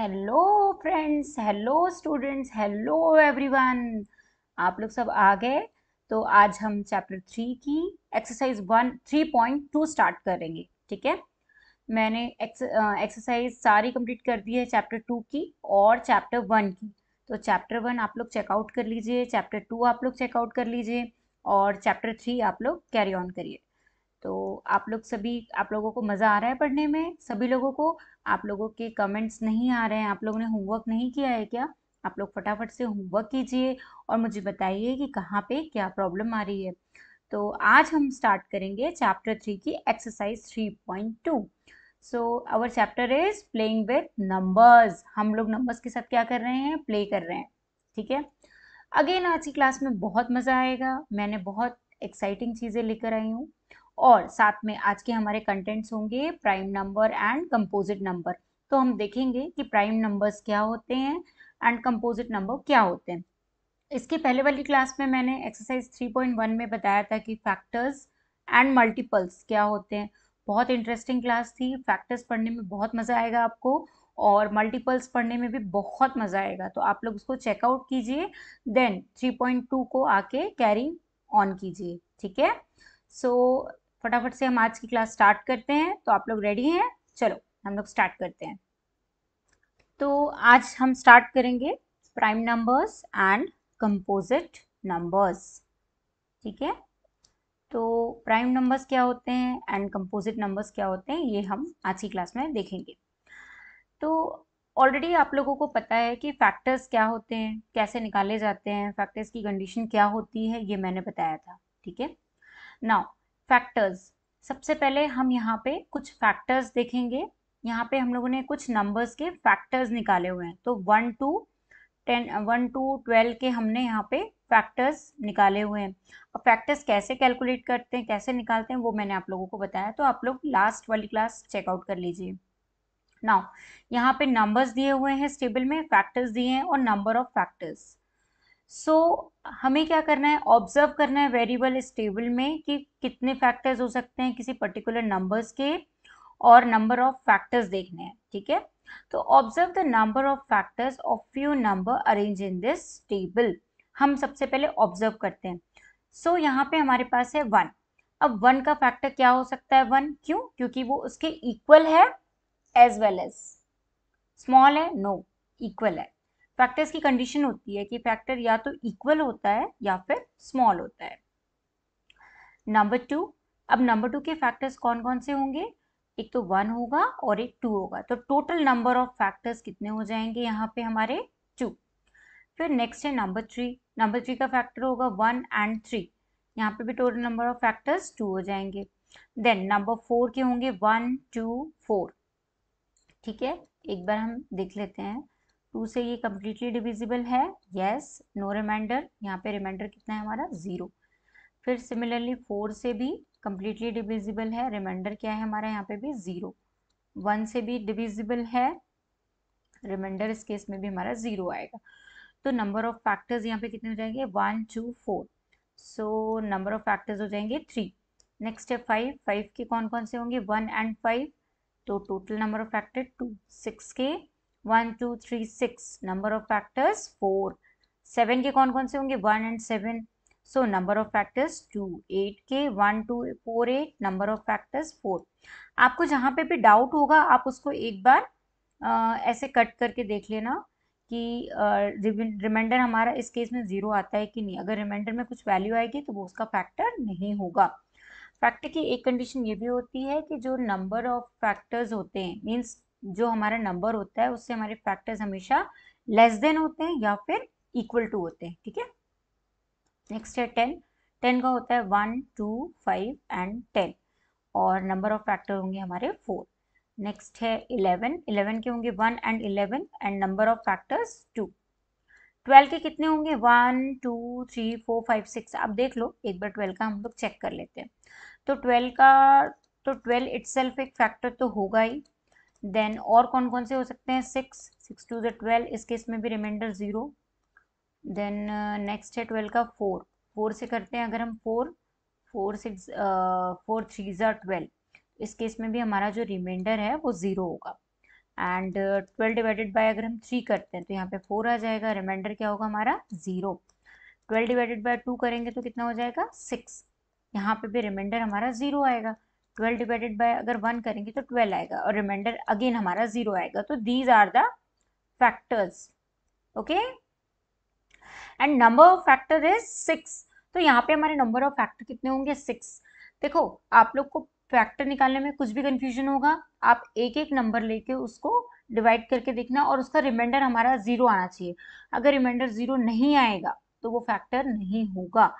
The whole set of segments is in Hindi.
Hello friends hello students hello everyone आप लोग सब आ गए तो आज हम चैप्टर थ्री की exercise one three point two start करेंगे ठीक है मैंने एक्सरसाइज सारी कंप्लीट कर दी है चैप्टर टू की और चैप्टर वन की तो चैप्टर वन आप लोग चेकआउट कर लीजिए चैप्टर टू आप लोग चेकआउट कर लीजिए और चैप्टर थ्री आप लोग कैरी ऑन करिए तो आप लोग सभी आप लोगों को मज़ा आ रहा है पढ़ने में सभी लोगों को आप लोगों के कमेंट्स नहीं आ रहे हैं आप लोगों ने होमवर्क नहीं किया है क्या आप लोग फटाफट से होमवर्क कीजिए और मुझे बताइए कि कहाँ पे क्या प्रॉब्लम आ रही है तो आज हम स्टार्ट करेंगे चैप्टर थ्री की exercise three point two so our chapter is playing with numbers हम लोग नंबर्स के साथ क्या कर रहे हैं प्ले कर रहे हैं ठीक है अगेन आज की क्लास में बहुत मज़ा आएगा मैंने बहुत एक्साइटिंग चीज़ें लेकर आई हूँ और साथ में आज के हमारे कंटेंट्स होंगे prime number and composite number तो हम देखेंगे कि प्राइम नंबर्स क्या होते हैं एंड कंपोजिट नंबर क्या होते हैं इसके पहले वाली क्लास में मैंने एक्सरसाइज 3.1 में बताया था कि फैक्टर्स एंड मल्टीपल्स क्या होते हैं बहुत इंटरेस्टिंग क्लास थी फैक्टर्स पढ़ने में बहुत मज़ा आएगा आपको और मल्टीपल्स पढ़ने में भी बहुत मज़ा आएगा तो आप लोग उसको चेकआउट कीजिए देन 3.2 को आके कैरी ऑन कीजिए ठीक है सो फटाफट से हम आज की क्लास स्टार्ट करते हैं तो आप लोग रेडी हैं चलो हम लोग स्टार्ट करते हैं तो आज हम स्टार्ट करेंगे prime numbers and composite numbers ठीक है तो प्राइम नंबर्स क्या होते हैं एंड कंपोजिट नंबर्स क्या होते हैं ये हम आज की क्लास में देखेंगे तो ऑलरेडी आप लोगों को पता है कि फैक्टर्स क्या होते हैं कैसे निकाले जाते हैं फैक्टर्स की कंडीशन क्या होती है ये मैंने बताया था ठीक है नाउ फैक्टर्स सबसे पहले हम यहाँ पे कुछ फैक्टर्स देखेंगे यहाँ पे हम लोगों ने कुछ नंबर्स के फैक्टर्स निकाले हुए हैं तो one to ten one two twelve के हमने यहाँ पे फैक्टर्स निकाले हुए हैं अब फैक्टर्स कैसे कैलकुलेट करते हैं कैसे निकालते हैं वो मैंने आप लोगों को बताया तो आप लोग लास्ट वाली क्लास चेकआउट कर लीजिए नाउ यहाँ पे नंबर्स दिए हुए हैं स्टेबल में फैक्टर्स दिए हैं और number of factors so so, हमें क्या करना है ऑब्जर्व करना है वेरिएबल इस टेबल में कि कितने फैक्टर्स हो सकते हैं किसी पर्टिकुलर नंबर्स के और नंबर ऑफ फैक्टर्स देखने हैं ठीक है तो observe the number of factors of few number arrange in this table हम सबसे पहले ऑब्जर्व करते हैं सो so, यहाँ पे हमारे पास है वन अब वन का फैक्टर क्या हो सकता है वन क्यों क्योंकि वो उसके इक्वल है एज वेल एज स्मॉल है नो no, इक्वल है फैक्टर्स की कंडीशन होती है कि फैक्टर या तो इक्वल होता है या फिर स्मॉल होता है नंबर टू अब नंबर टू के फैक्टर्स कौन कौन से होंगे एक तो वन होगा और एक टू होगा तो टोटल नंबर ऑफ फैक्टर्स कितने हो जाएंगे यहाँ पे हमारे टू फिर नेक्स्ट है नंबर थ्री नंबर थ्री का फैक्टर होगा वन एंड थ्री यहाँ पे भी total number of factors two हो जाएंगे देन नंबर फोर के होंगे वन टू फोर ठीक है एक बार हम देख लेते हैं टू से ये कम्प्लीटली डिविजिबल है येस नो रिमाइंडर यहाँ पे रिमाइंडर कितना है हमारा ज़ीरो फिर सिमिलरली फोर से भी कम्प्लीटली डिविजिबल है रिमाइंडर क्या है हमारा यहाँ पे भी ज़ीरो वन से भी डिविजिबल है रिमाइंडर इस केस में भी हमारा ज़ीरो आएगा तो नंबर ऑफ फैक्टर्स यहाँ पे कितने हो जाएंगे one two four so number of factors हो जाएंगे थ्री नेक्स्ट है फाइव फाइव के कौन कौन से होंगे वन एंड फाइव तो total number of factor two six के one two three six number of factors four seven के कौन कौन से होंगे one and seven so number of factors two eight के one two four eight number of factors four आपको जहाँ पे भी डाउट होगा आप उसको एक बार आ, ऐसे कट करके देख लेना कि रिमाइंडर हमारा इस केस में ज़ीरो आता है कि नहीं अगर रिमाइंडर में कुछ वैल्यू आएगी तो वो उसका फैक्टर नहीं होगा फैक्टर की एक कंडीशन ये भी होती है कि जो नंबर ऑफ फैक्टर्स होते हैं मीन्स जो हमारा नंबर होता है उससे हमारे फैक्टर्स हमेशा लेस देन होते हैं या फिर इक्वल टू होते हैं ठीक है नेक्स्ट है टेन टेन का होता है one two five and ten और नंबर ऑफ फैक्टर होंगे हमारे फोर नेक्स्ट है इलेवन इलेवन के होंगे one and eleven and number of factors two twelve के कितने होंगे one two three four five six आप देख लो एक बार ट्वेल्व का हम लोग चेक कर लेते हैं तो ट्वेल्व का तो ट्वेल्व इट्सल्फ एक फैक्टर तो होगा ही देन और कौन कौन से हो सकते हैं सिक्स सिक्स टू ज़ ट्वेल्व इस केस में भी रिमाइंडर ज़ीरो देन नेक्स्ट है ट्वेल्व का फोर फोर से करते हैं अगर हम four four six four three ज़ा ट्वेल्व इस केस में भी हमारा जो रिमाइंडर है वो ज़ीरो होगा एंड ट्वेल्व डिवाइडेड बाय अगर हम थ्री करते हैं तो यहाँ पे फोर आ जाएगा रिमाइंडर क्या होगा हमारा zero twelve divided by two करेंगे तो कितना हो जाएगा सिक्स यहाँ पे भी रिमाइंडर हमारा ज़ीरो आएगा ट्वेल्व डिवाइडेड बाय अगर वन करेंगे तो ट्वेल्व आएगा और रिमाइंडर अगेन हमारा जीरो आएगा तो these are the factors okay and number of factor is six तो यहाँ पे हमारे नंबर ऑफ फैक्टर कितने होंगे सिक्स देखो आप लोग को फैक्टर निकालने में कुछ भी कन्फ्यूजन होगा आप एक एक नंबर लेके उसको डिवाइड करके देखना और उसका रिमाइंडर हमारा जीरो आना चाहिए अगर रिमाइंडर जीरो नहीं आएगा तो वो फैक्टर नहीं होगा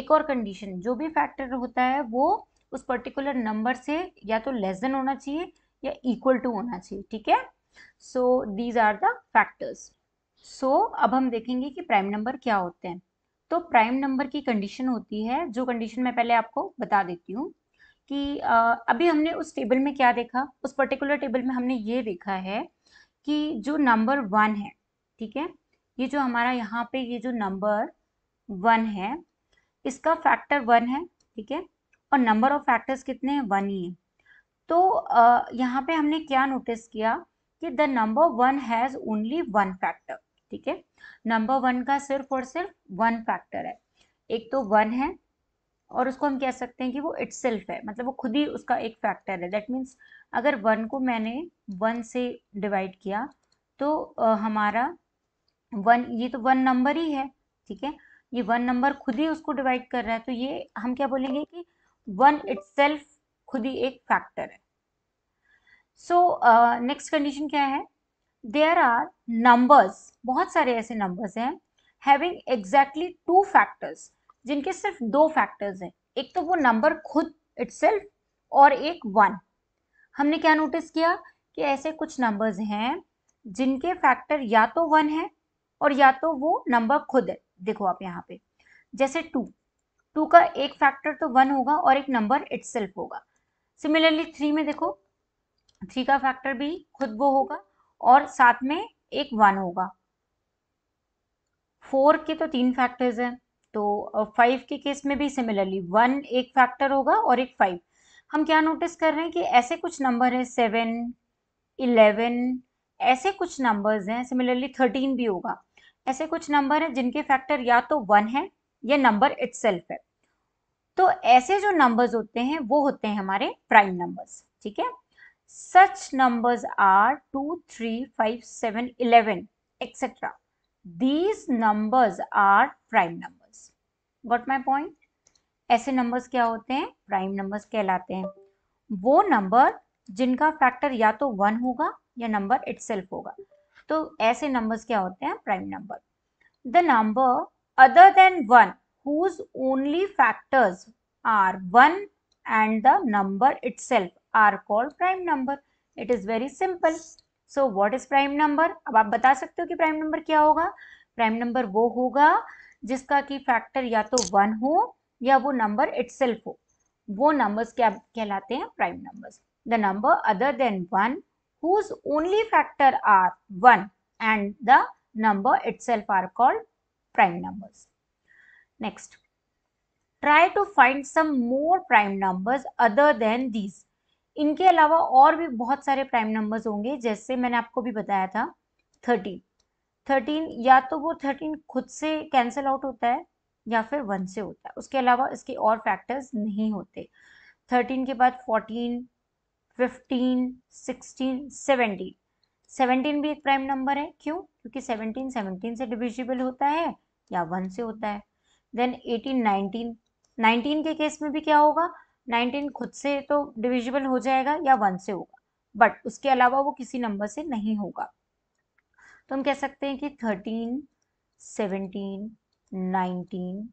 एक और कंडीशन जो भी फैक्टर होता है वो उस पर्टिकुलर नंबर से या तो लेस देन होना चाहिए या इक्वल टू होना चाहिए ठीक है so these are the factors so अब हम देखेंगे कि प्राइम नंबर क्या होते हैं तो प्राइम नंबर की कंडीशन होती है जो कंडीशन मैं पहले आपको बता देती हूँ कि आ, अभी हमने उस टेबल में क्या देखा उस पर्टिकुलर टेबल में हमने ये देखा है कि जो नंबर वन है ठीक है ये जो हमारा यहाँ पे ये जो नंबर वन है इसका फैक्टर वन है ठीक है और नंबर ऑफ फैक्टर्स कितने हैं वन ही है तो यहाँ पे हमने क्या नोटिस किया कि the number one has only one factor ठीक है नंबर वन का सिर्फ और सिर्फ वन फैक्टर है एक तो वन है और उसको हम कह सकते हैं कि वो इट्स है मतलब वो खुद ही उसका एक फैक्टर है दैट मीन्स अगर वन को मैंने वन से डिवाइड किया तो हमारा वन ये तो वन नंबर ही है ठीक है ये वन नंबर खुद ही उसको डिवाइड कर रहा है तो ये हम क्या बोलेंगे कि वन इट खुद ही एक फैक्टर है सो नेक्स्ट कंडीशन क्या है देयर आर नंबर्स बहुत सारे ऐसे नंबर्स हैं हैविंग एग्जैक्टली टू फैक्टर्स जिनके सिर्फ दो फैक्टर्स हैं एक तो वो नंबर खुद इट और एक वन हमने क्या नोटिस किया कि ऐसे कुछ नंबर्स हैं जिनके फैक्टर या तो वन है और या तो वो नंबर खुद है देखो आप यहाँ पे जैसे टू टू का एक फैक्टर तो वन होगा और एक नंबर इट्स होगा सिमिलरली थ्री में देखो थ्री का फैक्टर भी खुद वो होगा और साथ में एक वन होगा फोर के तो तीन फैक्टर्स हैं तो फाइव के केस में भी सिमिलरली वन एक फैक्टर होगा और एक फाइव हम क्या नोटिस कर रहे हैं कि ऐसे कुछ नंबर हैं सेवन इलेवन ऐसे कुछ नंबर्स हैं सिमिलरली थर्टीन भी होगा ऐसे कुछ नंबर हैं जिनके फैक्टर या तो वन है या नंबर इट्सेल्फ है तो ऐसे जो नंबर्स होते हैं वो होते हैं हमारे प्राइम नंबर्स ठीक है such numbers are two three five seven eleven etcetera these numbers are prime numbers got my point ऐसे नंबर्स क्या होते हैं प्राइम नंबर्स कहलाते हैं वो नंबर जिनका फैक्टर या तो वन होगा या नंबर इट होगा तो ऐसे नंबर्स क्या होते हैं prime number the number other than one whose only factors are 1 and the number itself are called prime number. It is very simple. So what is prime number? अब आप बता सकते हो कि prime number क्या होगा Prime number वो होगा जिसका की फैक्टर या तो वन हो या वो नंबर इट्सेल्फ हो वो नंबर्स क्या कहलाते हैं prime numbers the number other than one whose only factor are one and the number itself are called prime numbers next try to find some more prime number other than these इनके अलावा और भी बहुत सारे प्राइम नंबर्स होंगे जैसे मैंने आपको भी बताया था थर्टीन थर्टीन या तो वो थर्टीन खुद से कैंसिल आउट होता है या फिर वन से होता है उसके अलावा इसके और फैक्टर्स नहीं होते थर्टीन के बाद fourteen fifteen sixteen seventeen seventeen भी एक प्राइम नंबर है क्यों क्योंकि सेवनटीन सेवनटीन से डिविजिबल होता है या वन से होता है देन एटीन नाइनटीन नाइनटीन के केस में भी क्या होगा नाइनटीन खुद से तो डिविजिबल हो जाएगा या वन से होगा बट उसके अलावा वो किसी नंबर से नहीं होगा तो हम कह सकते हैं कि थर्टीन सेवनटीन नाइनटीन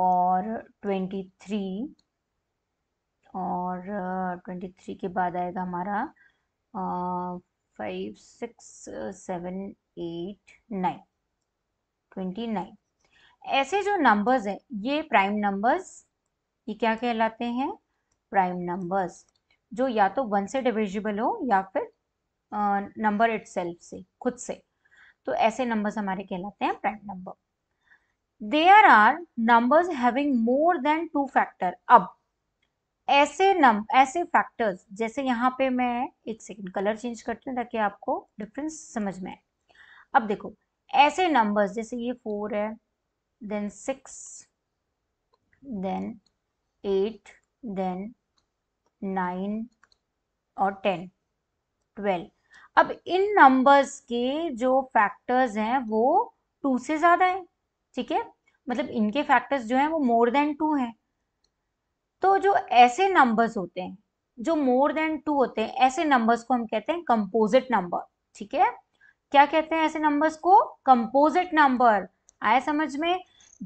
और ट्वेंटी थ्री और ट्वेंटी uh, थ्री के बाद आएगा हमारा five six seven eight nine twenty nine ऐसे जो नंबर्स हैं ये प्राइम नंबर्स ये क्या कहलाते हैं प्राइम नंबर्स जो या तो वन से डिविजिबल हो या फिर नंबर इट से खुद से तो ऐसे नंबर्स हमारे कहलाते हैं prime number there are numbers having more than two factor अब ऐसे नंबर ऐसे फैक्टर्स जैसे यहाँ पे मैं एक सेकंड कलर चेंज करती हूँ ताकि आपको डिफरेंस समझ में आए अब देखो ऐसे नंबर्स जैसे ये फोर है then 6 then 8 then 9 और 10 12 अब इन नंबर्स के जो फैक्टर्स हैं वो टू से ज़्यादा है ठीक है मतलब इनके फैक्टर्स जो हैं वो मोर देन टू हैं तो जो ऐसे नंबर्स होते हैं जो मोर देन टू होते हैं ऐसे नंबर्स को हम कहते हैं कंपोजिट नंबर ठीक है क्या कहते हैं ऐसे नंबर्स को कंपोजिट नंबर आया समझ में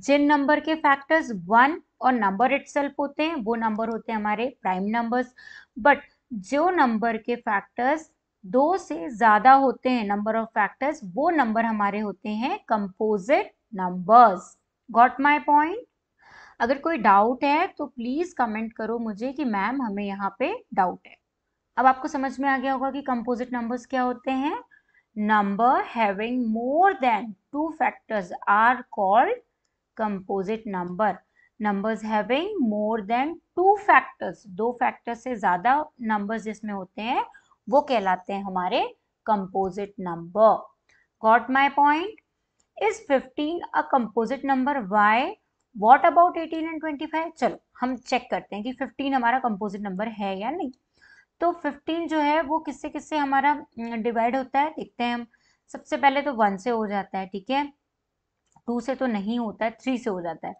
जिन नंबर के फैक्टर्स वन और नंबर इट्सल्फ होते हैं वो नंबर होते हैं हमारे प्राइम नंबर्स बट जो नंबर के फैक्टर्स दो से ज़्यादा होते हैं नंबर ऑफ फैक्टर्स वो नंबर हमारे होते हैं composite numbers got my point अगर कोई डाउट है तो प्लीज़ कमेंट करो मुझे कि मैम हमें यहाँ पे डाउट है अब आपको समझ में आ गया होगा कि कंपोजिट नंबर्स क्या होते हैं number having more than two factors are called composite number numbers having more than two factors दो factors से ज़्यादा numbers जिसमें होते हैं वो कहलाते हैं हमारे composite number got my point is 15 a composite number why what about 18 and 25 चलो हम check करते हैं कि 15 हमारा composite number है या नहीं तो 15 जो है वो किससे किससे हमारा divide होता है देखते हैं हम सबसे पहले तो वन से हो जाता है ठीक है टू से तो नहीं होता है थ्री से हो जाता है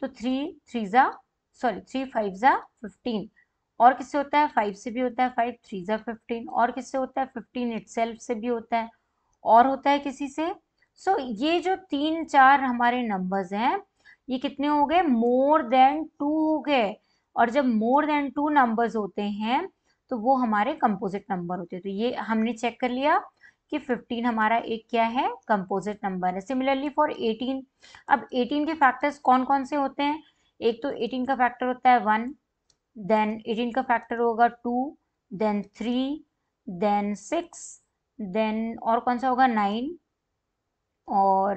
तो थ्री थ्री ज़ा सॉरी थ्री फाइव ज़ा फिफ्टीन और किससे होता है फाइव से भी होता है फाइव थ्री ज़ा फिफ्टीन और किससे होता है फिफ्टीन इट से भी होता है और होता है किसी से सो so, ये जो तीन चार हमारे नंबर्स हैं ये कितने हो गए मोर देन टू हो गए और जब मोर देन टू नंबर्स होते हैं तो वो हमारे कंपोजिट नंबर होते हैं तो ये हमने चेक कर लिया कि 15 हमारा एक क्या है कंपोजिट नंबर है सिमिलरली फॉर 18 अब 18 के फैक्टर्स कौन कौन से होते हैं एक तो 18 का फैक्टर होता है वन देन 18 का फैक्टर होगा two then three then six then और कौन सा होगा नाइन और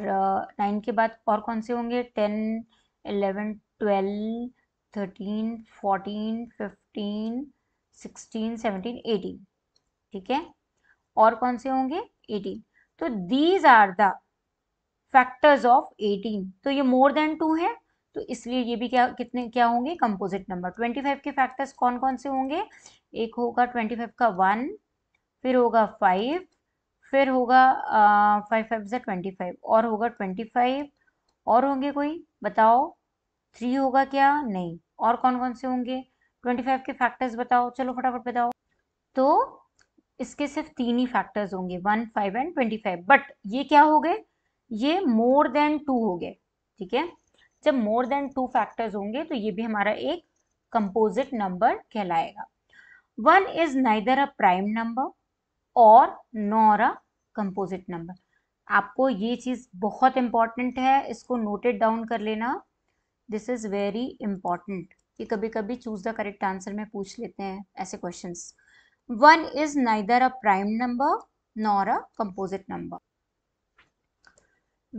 नाइन uh, के बाद और कौन से होंगे ten eleven twelve thirteen fourteen fifteen sixteen seventeen eighteen ठीक है और कौन से होंगे 18 तो these are the factors of 18 तो ये मोर देन टू है तो इसलिए ये भी क्या कितने क्या होंगे कंपोजिट नंबर 25 के फैक्टर्स कौन कौन से होंगे एक होगा 25 का वन फिर होगा फाइव फिर होगा फाइव फाइव से ट्वेंटी फाइव और होगा ट्वेंटी फाइव और होंगे कोई बताओ थ्री होगा क्या नहीं और कौन कौन से होंगे ट्वेंटी फाइव के फैक्टर्स बताओ चलो फटाफट बताओ तो इसके सिर्फ तीन ही फैक्टर्स होंगे one five and twenty five but ये क्या हो गए ये मोर देन टू हो गए ठीक है जब मोर देन टू फैक्टर्स होंगे तो ये भी हमारा एक कंपोजिट नंबर कहलाएगा one is neither a prime number और नॉर अ कंपोजिट नंबर आपको ये चीज़ बहुत इंपॉर्टेंट है इसको नोटेड डाउन कर लेना दिस इज़ वेरी इंपॉर्टेंट कि कभी कभी चूज़ द करेक्ट आंसर में पूछ लेते हैं ऐसे questions one is neither a prime number nor a composite number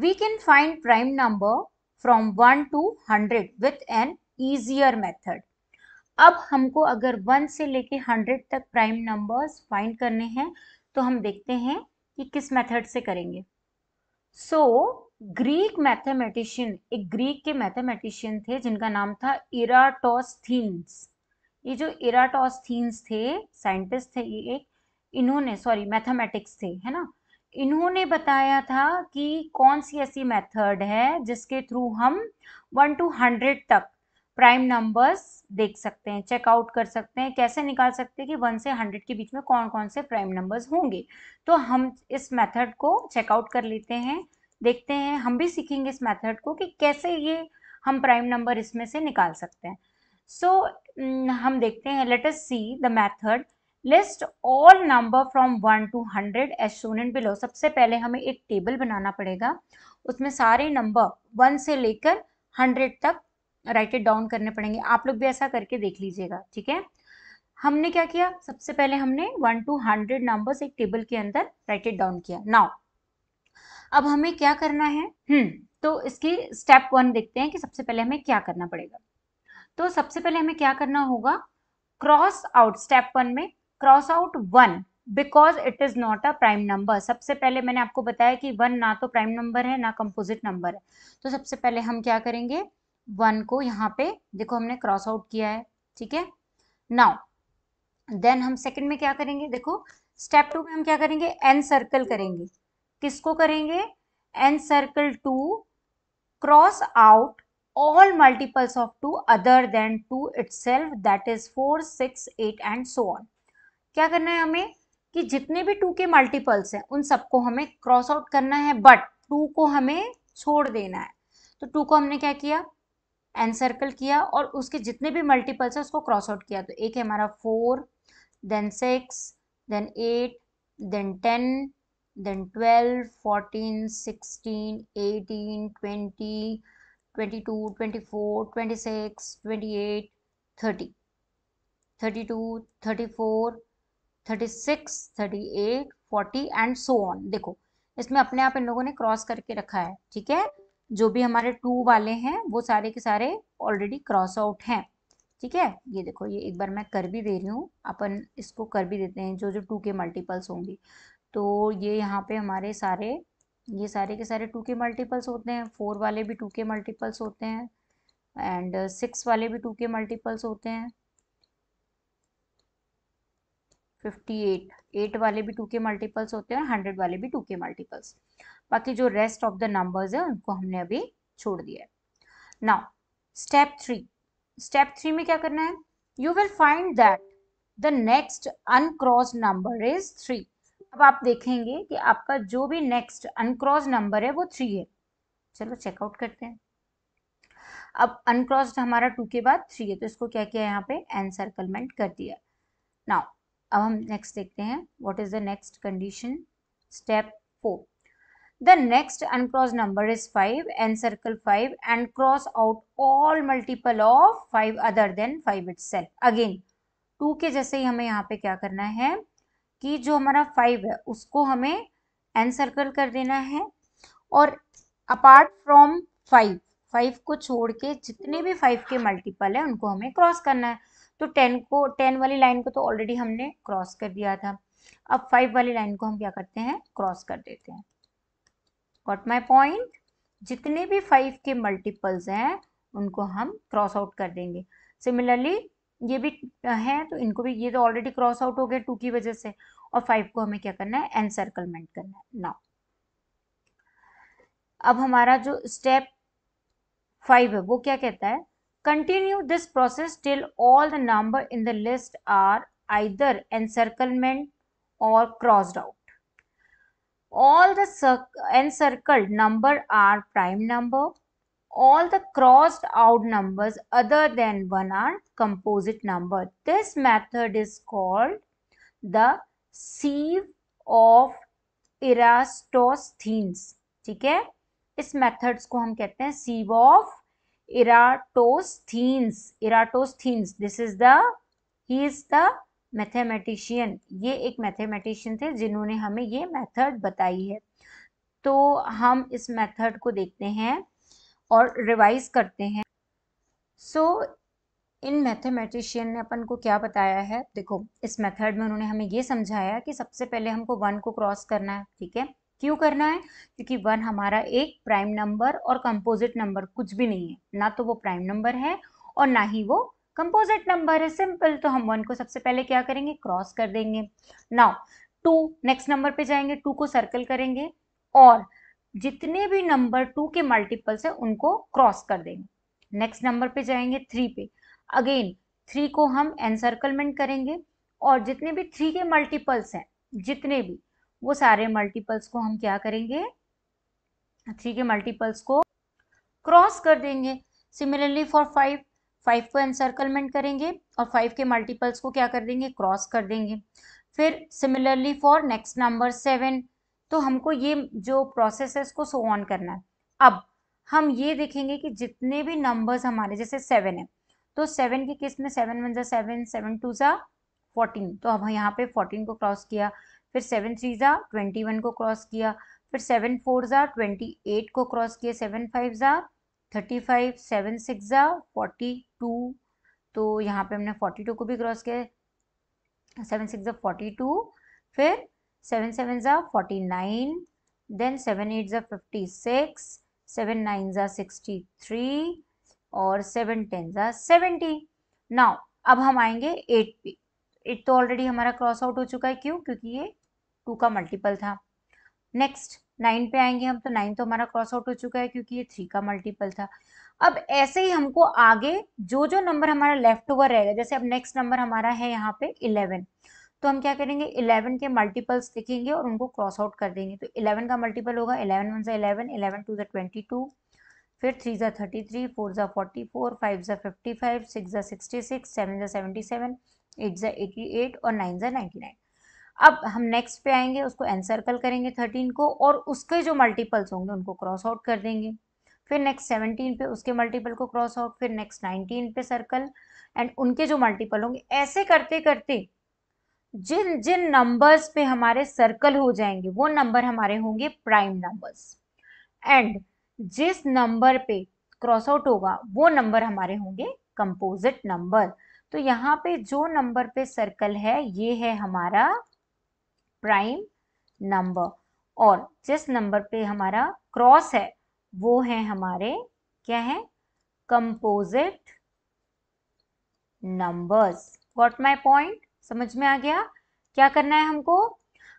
we can find prime number from one to hundred with an easier method अब हमको अगर वन से लेके हंड्रेड तक प्राइम नंबर फाइंड करने हैं तो हम देखते हैं कि किस मेथड से करेंगे सो ग्रीक मैथमेटिशियन एक ग्रीक के मैथमेटिशियन थे जिनका नाम था इराटोस्थीन्स ये जो इराटोस्थीन्स थे साइंटिस्ट थे ये एक इन्होंने सॉरी मैथमेटिक्स थे है ना इन्होंने बताया था कि कौन सी ऐसी मेथड है जिसके थ्रू हम वन टू हंड्रेड तक प्राइम नंबर्स देख सकते हैं चेकआउट कर सकते हैं कैसे निकाल सकते हैं कि वन से हंड्रेड के बीच में कौन कौन से प्राइम नंबर्स होंगे तो हम इस मेथड को चेकआउट कर लेते हैं देखते हैं हम भी सीखेंगे इस मेथड को कि कैसे ये हम प्राइम नंबर इसमें से निकाल सकते हैं सो so, Hmm, हम देखते हैं let us see the method list all number from one to hundred as shown and below सबसे पहले हमें एक टेबल बनाना पड़ेगा उसमें सारे नंबर वन से लेकर हंड्रेड तक राइट इट डाउन करने पड़ेंगे आप लोग भी ऐसा करके देख लीजिएगा ठीक है हमने क्या किया सबसे पहले हमने वन टू हंड्रेड नंबर एक टेबल के अंदर राइट इट डाउन किया नाउ अब हमें क्या करना है हम्म तो इसकी स्टेप वन देखते हैं कि सबसे पहले हमें क्या करना पड़ेगा तो सबसे पहले हमें क्या करना होगा क्रॉस आउट स्टेप वन में cross out one because it is not a prime number सबसे पहले मैंने आपको बताया कि वन ना तो प्राइम नंबर है ना कंपोजिट नंबर है तो सबसे पहले हम क्या करेंगे वन को यहाँ पे देखो हमने क्रॉस आउट किया है ठीक है नाउ देन हम सेकेंड में क्या करेंगे देखो स्टेप टू में हम क्या करेंगे एन सर्कल करेंगे किसको करेंगे encircle two cross out all multiples of 2 other than 2 itself that is 4, 6, 8 and so on. क्या करना है हमें कि जितने भी 2 के मल्टीपल्स हैं उन सबको हमें क्रॉस आउट करना है बट 2 को हमें छोड़ देना है तो 2 को हमने क्या किया सर्कल किया और उसके जितने भी मल्टीपल्स हैं उसको क्रॉस आउट किया तो एक है हमारा four then six then eight then ten then twelve fourteen sixteen eighteen twenty 40 and so on देखो इसमें अपने आप इन लोगों ने क्रॉस करके रखा है ठीक है जो भी हमारे टू वाले हैं वो सारे के सारे ऑलरेडी क्रॉस आउट हैं ठीक है ये देखो ये एक बार मैं कर भी दे रही हूँ अपन इसको कर भी देते हैं जो जो टू के मल्टीपल्स होंगे तो ये यहाँ पे हमारे सारे ये सारे के सारे टू के मल्टीपल्स होते हैं फोर वाले भी टू के मल्टीपल्स होते हैं एंड सिक्स वाले भी टू के मल्टीपल्स होते हैं फिफ्टी एट एट वाले भी टू के मल्टीपल्स होते हैं और हंड्रेड वाले भी टू के मल्टीपल्स बाकी जो रेस्ट ऑफ द नंबर्स है उनको हमने अभी छोड़ दिया है now step three step three में क्या करना है you will find that the next uncross number is three अब आप देखेंगे कि आपका जो भी नेक्स्ट अनक्रॉस नंबर है वो थ्री है चलो चेकआउट करते हैं अब अनक्रॉस्ड हमारा टू के बाद थ्री है तो इसको क्या किया यहाँ पे एनसर्कलमेंट कर दिया नाउ अब हम नेक्स्ट देखते हैं what is the next condition step four the next uncrossed number is 5 encircle five and cross out all multiple of five other than it itself again two के जैसे ही हमें यहाँ पे क्या करना है कि जो हमारा फाइव है उसको हमें एन सर्कल कर देना है और अपार्ट फ्रॉम फाइव फाइव को छोड़ के जितने भी फाइव के मल्टीपल है उनको हमें क्रॉस करना है तो टेन को टेन वाली लाइन को तो ऑलरेडी हमने क्रॉस कर दिया था अब फाइव वाली लाइन को हम क्या करते हैं क्रॉस कर देते हैं गॉट माई पॉइंट जितने भी फाइव के मल्टीपल्स हैं उनको हम क्रॉस आउट कर देंगे सिमिलरली ये भी है तो इनको भी ये तो ऑलरेडी क्रॉस आउट हो गया टू की वजह से और फाइव को हमें क्या करना है एनसर्कलमेंट करना है नाउ अब हमारा जो स्टेप फाइव है वो क्या कहता है continue this process till all the number in the list are either encirclement और crossed out all the encircled number are prime number all the crossed out numbers other than one are composite number. This method is called the sieve of eratosthenes ठीक है इस मेथड्स को हम कहते हैं sieve of Eratosthenes Eratosthenes this is the he is the mathematician ये एक मैथमेटिशियन थे जिन्होंने हमें ये मेथड बताई है तो हम इस मेथड को देखते हैं और रिवाइज करते हैं सो so, इन मैथमेटिशियन ने अपन को क्या बताया है देखो इस मेथड में उन्होंने हमें ये समझाया कि सबसे पहले हमको वन को क्रॉस करना है ठीक है क्यों करना है क्योंकि वन हमारा एक प्राइम नंबर और कंपोजिट नंबर कुछ भी नहीं है ना तो वो प्राइम नंबर है और ना ही वो कंपोजिट नंबर है सिंपल तो हम वन को सबसे पहले क्या करेंगे क्रॉस कर देंगे नाउ टू नेक्स्ट नंबर पे जाएंगे टू को सर्कल करेंगे और जितने भी नंबर टू के मल्टीपल्स है उनको क्रॉस कर देंगे नेक्स्ट नंबर पे जाएंगे थ्री पे अगेन थ्री को हम एनसर्कलमेंट करेंगे और जितने भी थ्री के मल्टीपल्स हैं जितने भी वो सारे मल्टीपल्स को हम क्या करेंगे थ्री के मल्टीपल्स को क्रॉस कर देंगे सिमिलरली फॉर फाइव फाइव को एनसर्कलमेंट करेंगे और फाइव के मल्टीपल्स को क्या कर देंगे क्रॉस कर देंगे फिर similarly for next number seven तो हमको ये जो प्रोसेस है इसको सो ऑन करना है अब हम ये देखेंगे कि जितने भी नंबर्स हमारे जैसे सेवन है तो सेवन की केस में सेवन वन ज़ा सेवन सेवन टू ज़ा फोर्टीन तो अब यहाँ पे फोर्टीन को क्रॉस किया फिर सेवन थ्री ज़ा ट्वेंटी वन को क्रॉस किया फिर सेवन फोर ज़ा ट्वेंटी एट को क्रॉस किया सेवन फाइव ज़ा थर्टी फाइव सेवन सिक्स ज़ा फोर्टी टू तो यहाँ पे हमने फोर्टी टू को भी क्रॉस किया सेवन सिक्स ज़ा फोर्टी टू फिर सेवन सेवन ज़ा forty nine then seven eight ज़ा फिफ्टी सिक्स सेवन नाइन ज़ा सिक्सटी थ्री और सेवन टेन ज़ा सेवेंटी नाउ अब हम आएंगे एट पे एट तो ऑलरेडी हमारा क्रॉस आउट हो चुका है क्यों क्योंकि ये टू का मल्टीपल था नेक्स्ट नाइन पे आएंगे हम तो नाइन तो हमारा क्रॉस आउट हो चुका है क्योंकि ये थ्री का मल्टीपल था अब ऐसे ही हमको आगे जो जो नंबर हमारा लेफ्ट ओवर रहेगा जैसे अब नेक्स्ट नंबर हमारा है यहाँ पे इलेवन तो हम क्या करेंगे इलेवन के मल्टीपल्स लिखेंगे और उनको क्रॉस आउट कर देंगे तो इलेवन का मल्टीपल होगा इलेवन वन ज़ा इलेवन इलेवन टू ज़ा ट्वेंटी टू फिर थ्री ज़ा थर्टी थ्री फोर ज़ा फोर्टी फोर फाइव ज़ा फिफ्टी फाइव सिक्स ज़ा सिक्सटी सिक्स सेवन ज़ा सेवेंटी सेवन एट ज़ा एटी एट और नाइन ज़ा नाइन्टी नाइन अब हम नेक्स्ट पे आएंगे उसको एनसर्कल करेंगे थर्टीन को और उसके जो मल्टीपल्स होंगे उनको क्रॉस आउट कर देंगे फिर नेक्स्ट सेवनटीन पे उसके मल्टीपल को क्रॉस आउट फिर नेक्स्ट नाइनटीन पे सर्कल एंड उनके जो मल्टीपल होंगे ऐसे करते करते जिन जिन नंबर्स पे हमारे सर्कल हो जाएंगे वो नंबर हमारे होंगे प्राइम नंबर्स एंड जिस नंबर पे क्रॉस आउट होगा वो नंबर हमारे होंगे कंपोजिट नंबर तो यहाँ पे जो नंबर पे सर्कल है ये है हमारा प्राइम नंबर और जिस नंबर पे हमारा क्रॉस है वो है हमारे क्या है composite numbers got my point समझ में आ गया क्या करना है हमको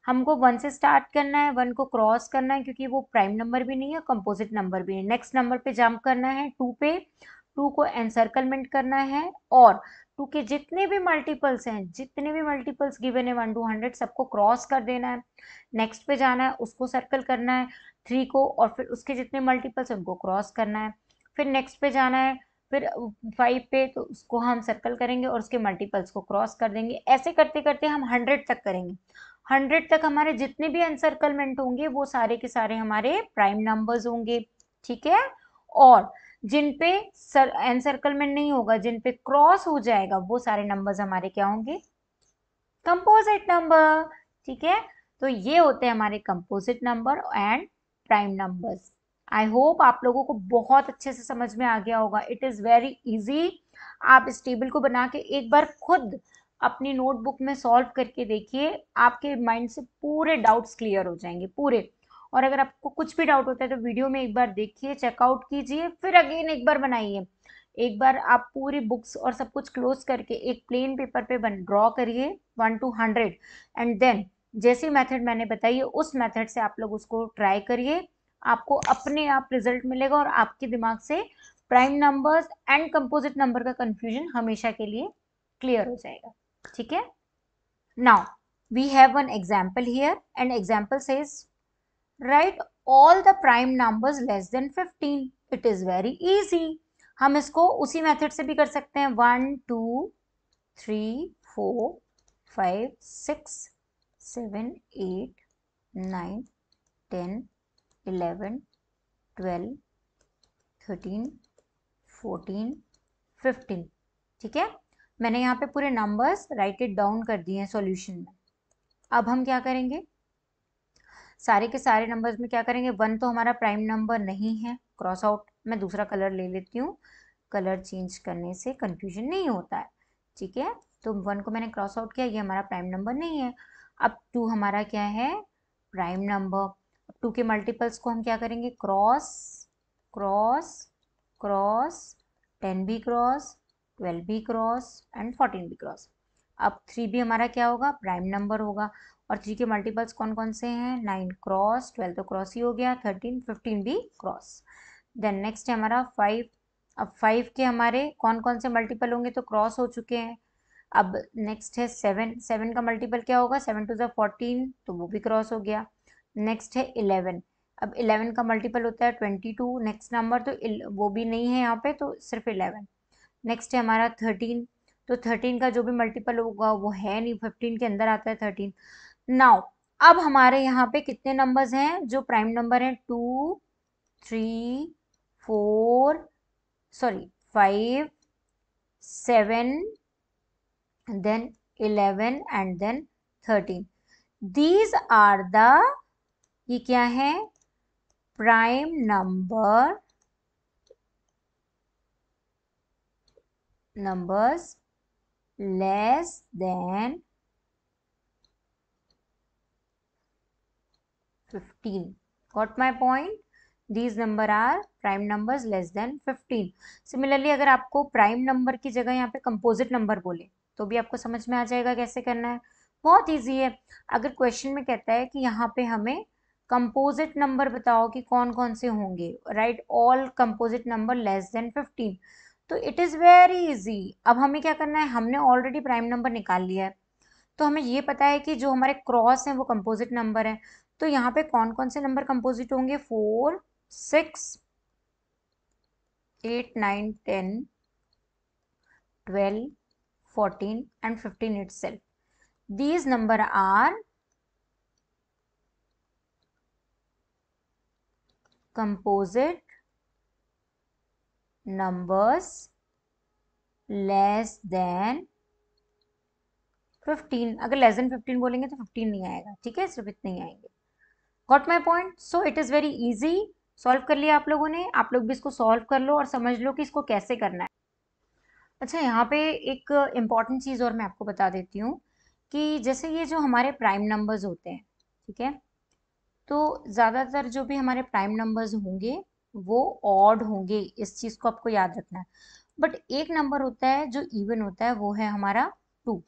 हमको वन से स्टार्ट करना है वन को क्रॉस करना है क्योंकि वो प्राइम नंबर भी नहीं है कंपोजिट नंबर भी नहीं नेक्स्ट नंबर पे जंप करना है टू पे टू को एनसर्कलमेंट करना है और टू के जितने भी मल्टीपल्स हैं जितने भी मल्टीपल्स गिवेन है वन टू हंड्रेड सबको क्रॉस कर देना है नेक्स्ट पे जाना है उसको सर्कल करना है थ्री को और फिर उसके जितने मल्टीपल्स हैं उनको क्रॉस करना है फिर नेक्स्ट पे जाना है फिर फाइव पे तो उसको हम सर्कल करेंगे और उसके मल्टीपल्स को क्रॉस कर देंगे ऐसे करते करते हम हंड्रेड तक करेंगे हंड्रेड तक हमारे जितने भी अनसर्कलमेंट होंगे वो सारे के सारे हमारे प्राइम नंबर्स होंगे ठीक है और जिन पे सर एनसर्कलमेंट नहीं होगा जिन पे क्रॉस हो जाएगा वो सारे नंबर्स हमारे क्या होंगे कंपोजिट नंबर ठीक है तो ये होते हैं हमारे composite number and prime numbers I hope आप लोगों को बहुत अच्छे से समझ में आ गया होगा इट इज़ वेरी इजी आप इस टेबल को बना के एक बार खुद अपनी नोटबुक में सॉल्व करके देखिए आपके माइंड से पूरे डाउट्स क्लियर हो जाएंगे पूरे और अगर आपको कुछ भी डाउट होता है तो वीडियो में एक बार देखिए चेकआउट कीजिए फिर अगेन एक बार बनाइए एक बार आप पूरी बुक्स और सब कुछ क्लोज करके एक प्लेन पेपर पे बन ड्रॉ करिए one to hundred and then जैसी मेथड मैंने बताई है उस मेथड से आप लोग उसको ट्राई करिए आपको अपने आप रिजल्ट मिलेगा और आपके दिमाग से prime numbers and composite number का कंफ्यूजन हमेशा के लिए क्लियर हो जाएगा ठीक है now we have an example here and example says right all the prime numbers less than 15 it is very easy हम इसको उसी मेथड से भी कर सकते हैं one two three four five six seven eight nine ten eleven twelve thirteen fourteen fifteen ठीक है मैंने यहाँ पे पूरे नंबर्स राइट इट डाउन कर दिए हैं सॉल्यूशन में अब हम क्या करेंगे सारे के सारे नंबर्स में क्या करेंगे वन तो हमारा प्राइम नंबर नहीं है क्रॉस आउट मैं दूसरा कलर ले लेती हूँ कलर चेंज करने से कंफ्यूजन नहीं होता है ठीक है तो वन को मैंने क्रॉस आउट किया ये हमारा प्राइम नंबर नहीं है अब टू हमारा क्या है प्राइम नंबर टू के मल्टीपल्स को हम क्या करेंगे क्रॉस क्रॉस क्रॉस टेन भी क्रॉस ट्वेल्व भी क्रॉस एंड फोर्टीन भी क्रॉस अब थ्री भी हमारा क्या होगा प्राइम नंबर होगा और थ्री के मल्टीपल्स कौन कौन से हैं नाइन क्रॉस ट्वेल्व तो क्रॉस ही हो गया थर्टीन फिफ्टीन भी क्रॉस देन नेक्स्ट है हमारा फाइव अब फाइव के हमारे कौन कौन से मल्टीपल होंगे तो क्रॉस हो चुके हैं अब नेक्स्ट है सेवन सेवन का मल्टीपल क्या होगा सेवन टू जो फोर्टीन तो वो भी क्रॉस हो गया नेक्स्ट है इलेवन अब इलेवन का मल्टीपल होता है ट्वेंटी टू नेक्स्ट नंबर तो वो भी नहीं है यहाँ पे तो सिर्फ इलेवन नेक्स्ट है हमारा थर्टीन तो थर्टीन का जो भी मल्टीपल होगा वो है नहीं फिफ्टीन के अंदर आता है थर्टीन नाउ अब हमारे यहाँ पे कितने नंबर्स हैं जो प्राइम नंबर हैं two three four sorry five seven then eleven and then thirteen these are the ये क्या है prime number numbers less than fifteen got my point these number are prime number less than fifteen similarly अगर आपको प्राइम नंबर की जगह यहाँ पे कंपोजिट नंबर बोले तो भी आपको समझ में आ जाएगा कैसे करना है बहुत ईजी है अगर क्वेश्चन में कहता है कि यहाँ पे हमें कंपोजिट नंबर बताओ कि कौन कौन से होंगे right all composite number less than fifteen तो इट इज़ वेरी इजी अब हमें क्या करना है हमने ऑलरेडी प्राइम नंबर निकाल लिया है तो हमें ये पता है कि जो हमारे क्रॉस हैं वो कंपोजिट नंबर हैं तो यहाँ पे कौन कौन से नंबर कंपोजिट होंगे four six eight nine ten twelve fourteen and fifteen itself these number are composite numbers less than 15 अगर less than 15 बोलेंगे तो 15 नहीं आएगा ठीक है सिर्फ इतने ही आएंगे got my point so it is very easy solve कर लिया आप लोगों ने आप लोग भी इसको सॉल्व कर लो और समझ लो कि इसको कैसे करना है अच्छा यहाँ पे एक इम्पॉर्टेंट चीज़ और मैं आपको बता देती हूँ कि जैसे ये जो हमारे प्राइम नंबर्स होते हैं ठीक है तो ज़्यादातर जो भी हमारे प्राइम नंबर्स होंगे वो ऑड होंगे इस चीज़ को आपको याद रखना है बट एक नंबर होता है जो इवन होता है वो है हमारा टू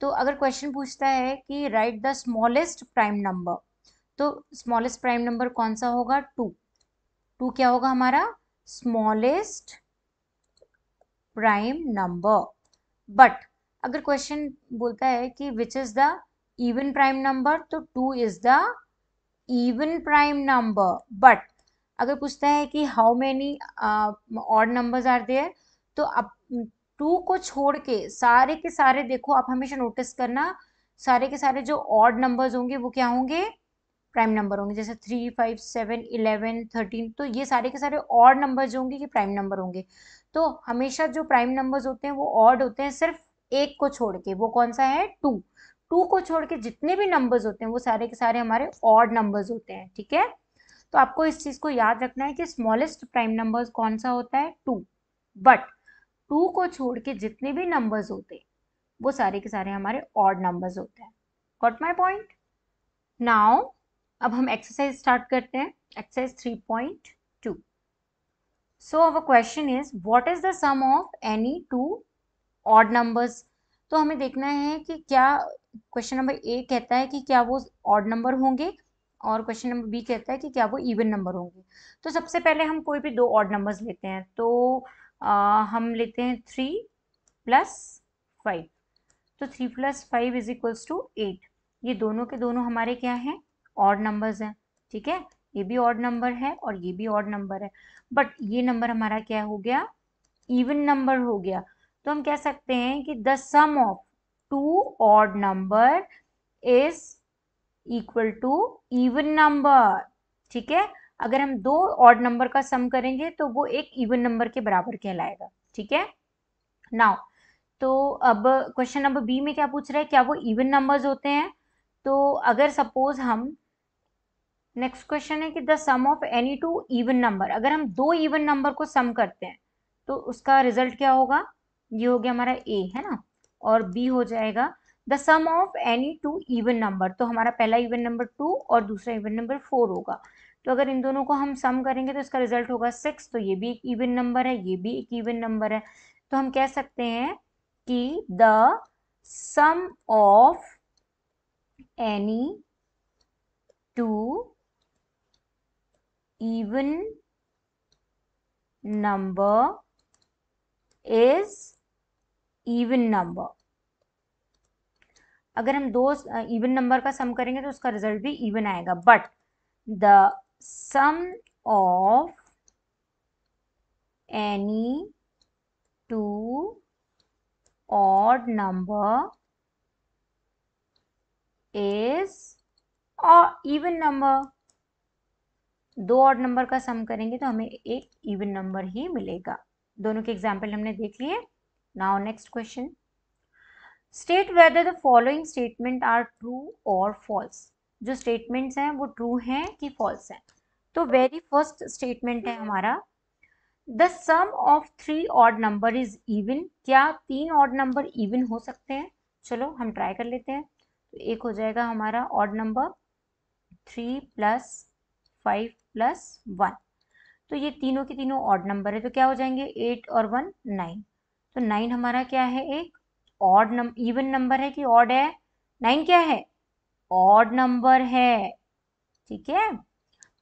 तो अगर क्वेश्चन पूछता है कि right the smallest prime number तो स्मॉलेस्ट प्राइम नंबर कौन सा होगा टू टू क्या होगा हमारा स्मॉलेस्ट प्राइम नंबर बट अगर क्वेश्चन बोलता है कि which is the even prime number तो two is the even prime number but अगर पूछता है कि how many odd numbers are there तो अब टू को छोड़ के सारे के सारे देखो आप हमेशा नोटिस करना सारे के सारे जो ऑड नंबर्स होंगे वो क्या होंगे प्राइम नंबर होंगे जैसे three five seven eleven thirteen तो ये सारे के सारे ऑड नंबर जो होंगे कि प्राइम नंबर होंगे तो हमेशा जो प्राइम नंबर्स होते हैं वो ऑड होते हैं सिर्फ एक को छोड़ के वो कौन सा है टू टू को छोड़ के जितने भी नंबर्स होते हैं वो सारे के सारे हमारे ऑड नंबर्स होते हैं ठीक है तो आपको इस चीज़ को याद रखना है कि स्मॉलेस्ट प्राइम नंबर कौन सा होता है टू बट टू को छोड़ के जितने भी नंबर्स होते हैं वो सारे के सारे हमारे ऑड नंबर्स होते हैं गॉट माई पॉइंट नाउ अब हम एक्सरसाइज स्टार्ट करते हैं exercise three point two so our question is what is the sum of any two odd numbers तो हमें देखना है कि क्या क्वेश्चन नंबर ए कहता है कि क्या वो ऑड नंबर होंगे और क्वेश्चन नंबर बी कहता है कि क्या वो इवन नंबर होंगे तो सबसे पहले हम कोई भी दो ऑड नंबर्स लेते हैं तो आ, हम लेते हैं थ्री प्लस फाइव तो three plus five is equals to eight ये दोनों के दोनों हमारे क्या हैं ऑड नंबर्स हैं ठीक है ये भी ऑड नंबर है और ये भी ऑड नंबर है बट ये नंबर हमारा क्या हो गया इवन नंबर हो गया तो हम कह सकते हैं कि the sum of two odd number is equal to even number ठीक है अगर हम दो ऑड नंबर का सम करेंगे तो वो एक इवन नंबर के बराबर कहलाएगा ठीक है नाउ तो अब क्वेश्चन नंबर बी में क्या पूछ रहा है क्या वो इवन नंबर्स होते हैं तो अगर सपोज हम नेक्स्ट क्वेश्चन है कि the sum of any two even number अगर हम दो इवन नंबर को सम करते हैं तो उसका रिजल्ट क्या होगा ये हो गया हमारा ए है ना और बी हो जाएगा the sum of any two even number तो हमारा पहला इवन नंबर टू और दूसरा इवन नंबर फोर होगा तो अगर इन दोनों को हम सम करेंगे तो इसका रिजल्ट होगा सिक्स तो ये भी एक इवन नंबर है ये भी एक इवन नंबर है तो हम कह सकते हैं कि the sum of any two even number is even number अगर हम दो इवन नंबर का सम करेंगे तो उसका रिजल्ट भी इवन आएगा but the sum of any two odd number is even number दो ऑड नंबर का सम करेंगे तो हमें एक इवन नंबर ही मिलेगा दोनों के एग्जाम्पल हमने देख लिए Now next question. State whether the following statement are true or false. जो statements हैं वो true हैं कि false हैं तो very first statement है हमारा the sum of three odd number is even क्या तीन odd number even हो सकते हैं चलो हम try कर लेते हैं तो एक हो जाएगा हमारा odd number three plus five plus one तो ये तीनों के तीनों odd number है तो क्या हो जाएंगे एट और वन नाइन तो नाइन हमारा क्या है एक ऑड नंबर इवन नंबर है कि ऑड है नाइन क्या है ऑड नंबर है ठीक है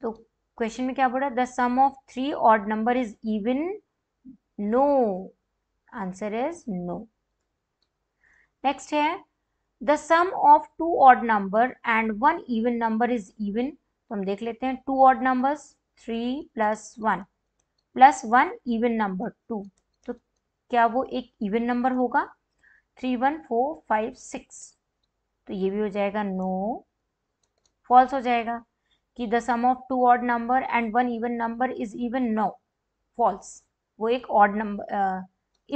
तो क्वेश्चन में क्या बोला the sum of three odd number is even no answer is no next है the sum of two odd number and one even number is even तो हम देख लेते हैं two odd numbers three plus one plus one even number two क्या वो एक इवन नंबर होगा three one four five six तो ये भी हो जाएगा नो फॉल्स हो जाएगा कि the sum of two odd number and one even number is even no false वो एक odd number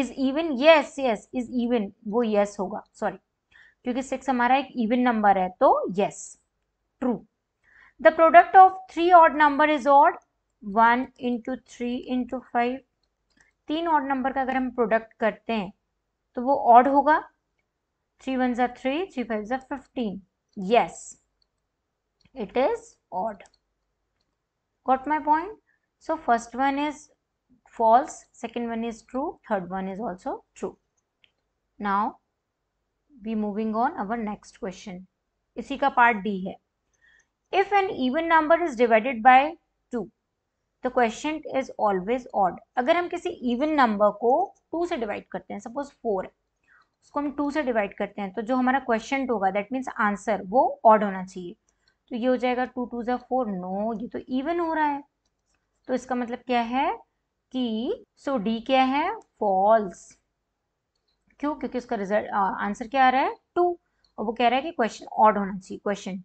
is even yes yes is even वो यस yes होगा सॉरी क्योंकि सिक्स हमारा एक इवन नंबर है तो yes true the product of three odd number is odd one into three into five तीन ऑड नंबर का अगर हम प्रोडक्ट करते हैं तो वो ऑड होगा थ्री वन जो थ्री थ्री फाइव जो fifteen yes it is odd got my point so first one is false second one is true third one is also true now be moving on our next question इसी का पार्ट डी है if an even number is divided by the question is always odd अगर हम किसी इवन नंबर को टू से डिवाइड करते हैं सपोज फोर है उसको हम टू से डिवाइड करते हैं तो जो हमारा क्वेश्चन होगा दैट मीन्स आंसर वो ऑड होना चाहिए तो ये हो जाएगा टू टू जै फोर नो ये तो इवन हो रहा है तो इसका मतलब क्या है कि सो so डी क्या है फॉल्स क्यों क्योंकि उसका रिजल्ट आंसर क्या आ रहा है टू और वो कह रहा है कि क्वेश्चन ऑड होना चाहिए क्वेश्चन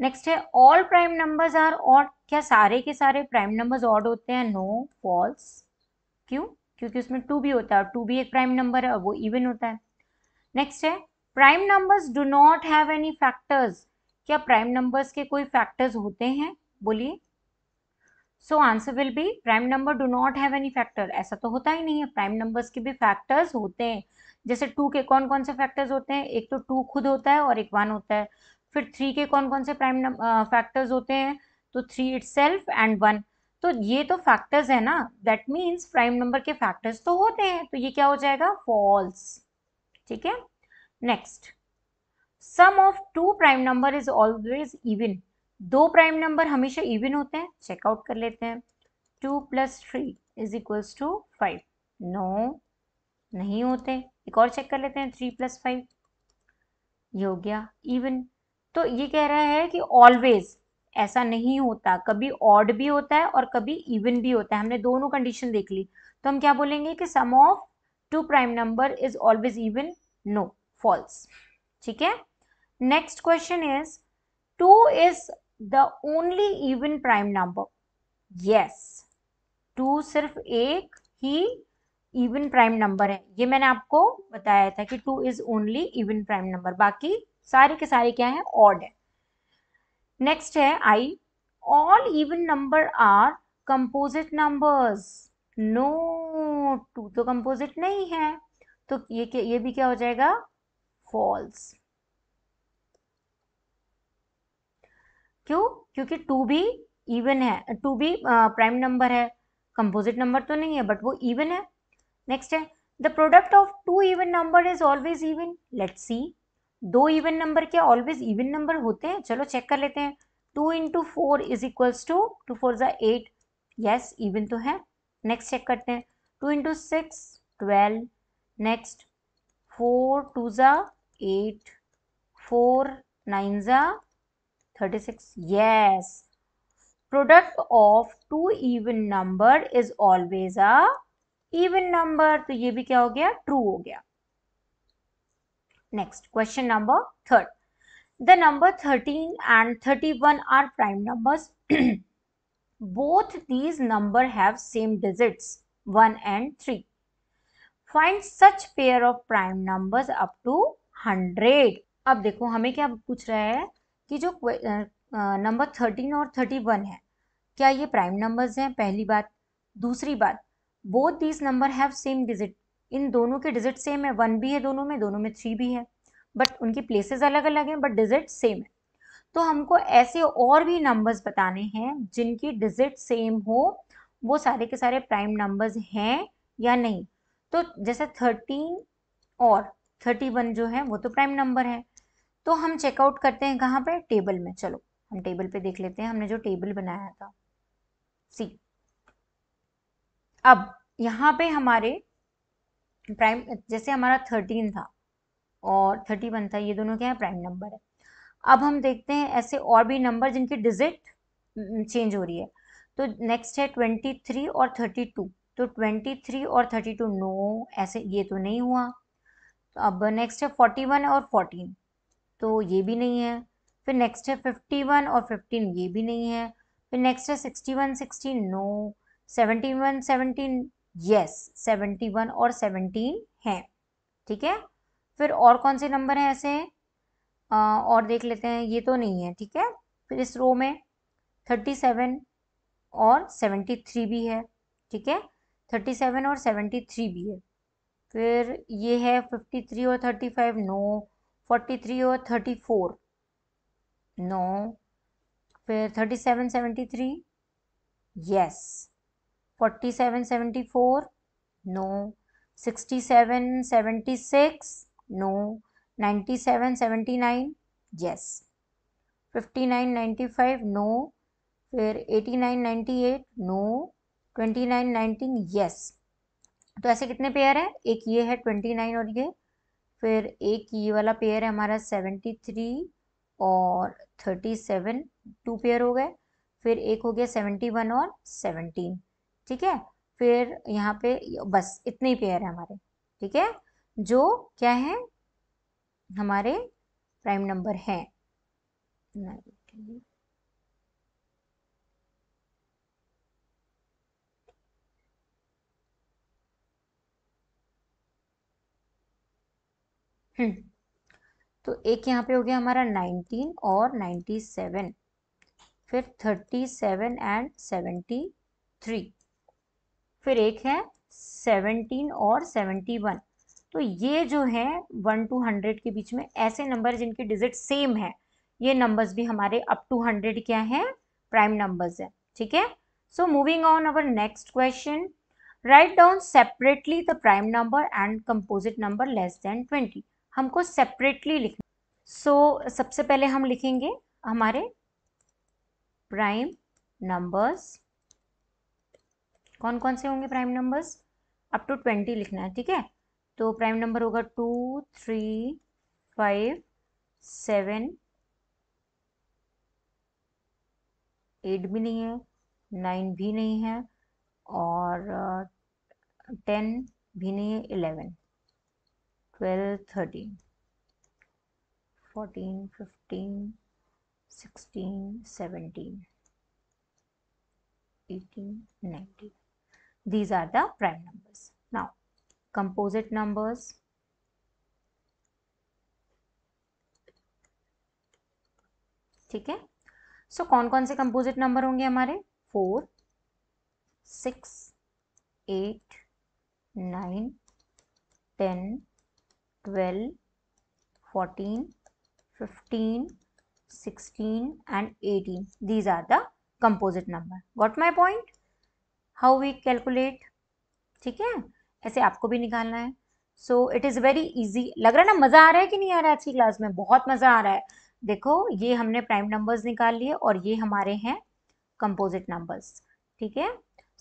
नेक्स्ट है all prime numbers are odd क्या सारे के सारे प्राइम नंबर्स ऑड होते हैं नो फॉल्स क्यों क्योंकि उसमें टू भी होता है और टू भी एक प्राइम नंबर है और वो इवन होता है नेक्स्ट है prime numbers do not have any factors क्या प्राइम नंबर्स के कोई फैक्टर्स होते हैं बोलिए so answer will be prime number do not have any factor ऐसा तो होता ही नहीं है प्राइम नंबर्स के भी फैक्टर्स होते हैं जैसे टू के कौन कौन से फैक्टर्स होते हैं एक तो टू खुद होता है और एक वन होता है फिर थ्री के कौन कौन से प्राइम फैक्टर्स होते हैं तो three itself and one तो ये तो फैक्टर्स है ना दैट मीन्स प्राइम नंबर के फैक्टर्स तो होते हैं तो ये क्या हो जाएगा फॉल्स ठीक है next sum of two prime number is always even दो प्राइम नंबर हमेशा इवन होते हैं चेकआउट कर लेते हैं two plus three is equal to five no नहीं होते एक और चेक कर लेते हैं थ्री प्लस फाइव ये हो गया इवन तो ये कह रहा है कि ऑलवेज ऐसा नहीं होता कभी ऑड भी होता है और कभी इवन भी होता है हमने दोनों कंडीशन देख ली तो हम क्या बोलेंगे कि sum of two prime number is always even no false ठीक है next question is two is the only even prime number yes two सिर्फ एक ही इवन प्राइम नंबर है ये मैंने आपको बताया था कि two is only even prime number बाकी सारे के सारे क्या है ऑड है नेक्स्ट है I all even number are composite numbers no two तो कंपोजिट नहीं है तो ये ये भी क्या हो जाएगा फॉल्स क्यों क्योंकि टू भी इवन है टू भी प्राइम नंबर है कंपोजिट नंबर तो नहीं है बट वो इवन है नेक्स्ट है the product of two even number is always even let's see दो इवन नंबर क्या ऑलवेज इवन नंबर होते हैं चलो चेक कर लेते हैं two into four is equals to two four ज़ा एट यस इवन तो है नेक्स्ट चेक करते हैं two into six twelve next four two ज़ा एट फोर नाइन ज़ा thirty six yes product of two even number is always a even number तो ये भी क्या हो गया ट्रू हो गया Next, question number 3. The number 13 and 31 are prime numbers. Both these number have same digits 1 and 3. Find such pair of prime numbers up to 100. अब देखो हमें क्या पूछ रहा है कि जो नंबर थर्टीन और थर्टी वन है क्या ये प्राइम नंबर्स हैं पहली बात दूसरी बात both these number have same digit इन दोनों के डिजिट सेम है वन भी है दोनों में दोनों में थ्री भी है बट उनकी प्लेसेस अलग अलग हैं बट डिजिट सेम है तो हमको ऐसे और भी नंबर्स बताने हैं जिनकी डिजिट सेम हो वो सारे के सारे प्राइम नंबर्स हैं या नहीं तो जैसे थर्टीन और थर्टी वन जो है वो तो प्राइम नंबर है तो हम चेकआउट करते हैं कहाँ पे टेबल में चलो हम टेबल पे देख लेते हैं हमने जो टेबल बनाया था सी अब यहाँ पे हमारे प्राइम जैसे हमारा थर्टीन था और थर्टी वन था ये दोनों क्या है प्राइम नंबर है अब हम देखते हैं ऐसे और भी नंबर जिनकी डिजिट चेंज हम्म, हो रही है तो नेक्स्ट है ट्वेंटी थ्री और थर्टी टू तो ट्वेंटी थ्री और थर्टी टू नो ऐसे ये तो नहीं हुआ तो अब नेक्स्ट है फोर्टी वन और फोर्टीन तो ये भी नहीं है फिर नेक्स्ट है फिफ्टी वन और फिफ्टीन ये भी नहीं है फिर नेक्स्ट है sixty one sixteen no seventy one seventeen yes seventy one और सेवनटीन हैं ठीक है फिर और कौन से नंबर हैं ऐसे आ, और देख लेते हैं ये तो नहीं है ठीक है फिर इस रो में थर्टी सेवन और सेवेंटी थ्री भी है ठीक है थर्टी सेवन और सेवेंटी थ्री भी है फिर ये है फिफ्टी थ्री और thirty five no forty three और थर्टी फोर नो फिर thirty seven seventy three yes forty seven seventy four no sixty seven seventy six no ninety seven seventy nine yes fifty nine ninety five no फिर eighty nine ninety eight no twenty nine nineteen yes तो ऐसे कितने पेयर हैं एक ये है ट्वेंटी नाइन और ये फिर एक ये वाला पेयर है हमारा सेवेंटी थ्री और थर्टी सेवन टू पेयर हो गए फिर एक हो गया सेवेंटी वन और सेवनटीन ठीक है फिर यहाँ पे बस इतने ही पेयर है हमारे ठीक है जो क्या है हमारे प्राइम नंबर हैं हम्म, तो एक यहाँ पे हो गया हमारा नाइनटीन और नाइन्टी सेवन फिर thirty seven and seventy three फिर एक है सेवनटीन और सेवेंटी वन तो ये जो है वन टू हंड्रेड के बीच में ऐसे नंबर जिनके डिजिट सेम है ये नंबर्स भी हमारे अप टू हंड्रेड क्या है प्राइम नंबर्स है ठीक है so moving on our next question right down separately the prime number and composite number less than twenty हमको सेपरेटली लिखना सो सबसे पहले हम लिखेंगे हमारे प्राइम नंबर्स कौन कौन से होंगे prime numbers up to twenty लिखना है ठीक है तो प्राइम नंबर होगा two three five seven eight भी नहीं है नाइन भी नहीं है और टेन uh, भी नहीं है eleven twelve thirteen fourteen fifteen sixteen seventeen eighteen nineteen These are the prime numbers. Now, composite numbers. ठीक है सो so, कौन कौन से कंपोजिट नंबर होंगे हमारे four six eight nine ten twelve fourteen fifteen sixteen and eighteen these are the composite number what my point how we calculate ठीक है ऐसे आपको भी निकालना है so it is very easy लग रहा है ना मज़ा आ रहा है कि नहीं आ रहा है अच्छी क्लास में बहुत मज़ा आ रहा है देखो ये हमने प्राइम नंबर्स निकाल लिए और ये हमारे हैं कंपोजिट नंबर्स ठीक है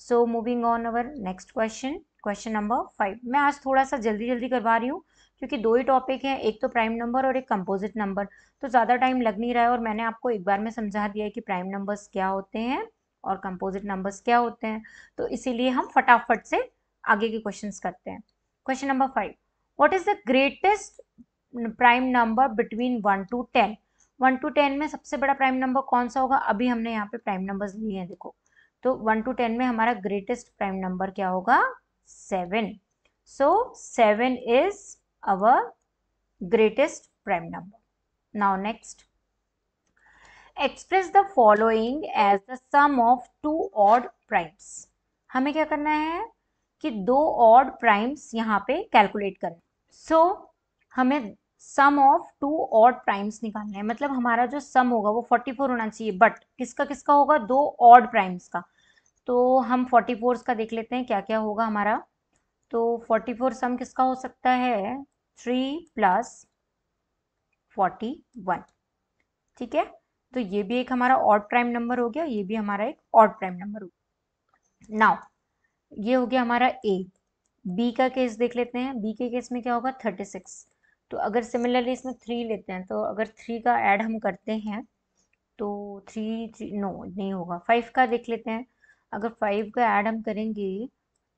so moving on our next question question number five मैं आज थोड़ा सा जल्दी जल्दी करवा रही हूँ क्योंकि दो ही टॉपिक हैं एक तो प्राइम नंबर और एक कंपोजिट नंबर तो ज़्यादा टाइम लग नहीं रहा है और मैंने आपको एक बार में समझा दिया है कि प्राइम नंबर्स क्या होते हैं और कंपोजिट नंबर्स क्या होते हैं तो इसीलिए हम फटाफट से आगे के क्वेश्चन करते हैं question number five what is the greatest prime number between one to ten one to ten में सबसे बड़ा प्राइम नंबर कौन सा होगा अभी हमने यहाँ पे प्राइम नंबर्स लिए हैं देखो तो वन टू टेन में हमारा ग्रेटेस्ट प्राइम नंबर क्या होगा seven so seven is our greatest prime number now next express the following as the sum of two odd primes हमें क्या करना है कि दो ऑड प्राइम्स यहाँ पे कैलकुलेट करें सो so, हमें sum of two odd primes निकालना है मतलब हमारा जो सम होगा वो 44 होना चाहिए बट किसका किसका होगा दो ऑड प्राइम्स का तो हम 44 का देख लेते हैं क्या क्या होगा हमारा तो 44 सम किसका हो सकता है थ्री प्लस फोर्टी वन ठीक है तो ये भी एक हमारा ऑड प्राइम नंबर हो गया ये भी हमारा एक ऑड प्राइम नंबर हो गया नाउ ये हो गया हमारा ए बी का केस देख लेते हैं बी के केस में क्या होगा थर्टी सिक्स तो अगर सिमिलरली इसमें थ्री लेते हैं तो अगर थ्री का ऐड हम करते हैं तो थ्री नो नहीं होगा फाइव का देख लेते हैं अगर फाइव का ऐड हम करेंगे